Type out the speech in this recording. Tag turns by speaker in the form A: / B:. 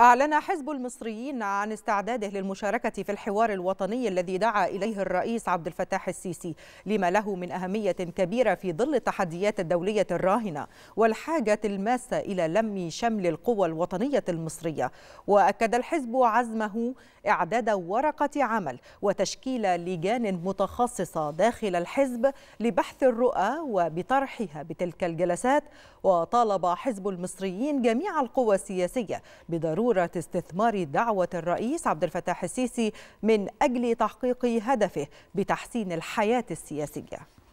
A: أعلن حزب المصريين عن استعداده للمشاركة في الحوار الوطني الذي دعا إليه الرئيس عبد الفتاح السيسي لما له من أهمية كبيرة في ظل التحديات الدولية الراهنة والحاجة الماسة إلى لم شمل القوى الوطنية المصرية وأكد الحزب عزمه إعداد ورقة عمل وتشكيل لجان متخصصة داخل الحزب لبحث الرؤى وبطرحها بتلك الجلسات وطالب حزب المصريين جميع القوى السياسية بضرورة ضروره استثمار دعوه الرئيس عبد الفتاح السيسي من اجل تحقيق هدفه بتحسين الحياه السياسيه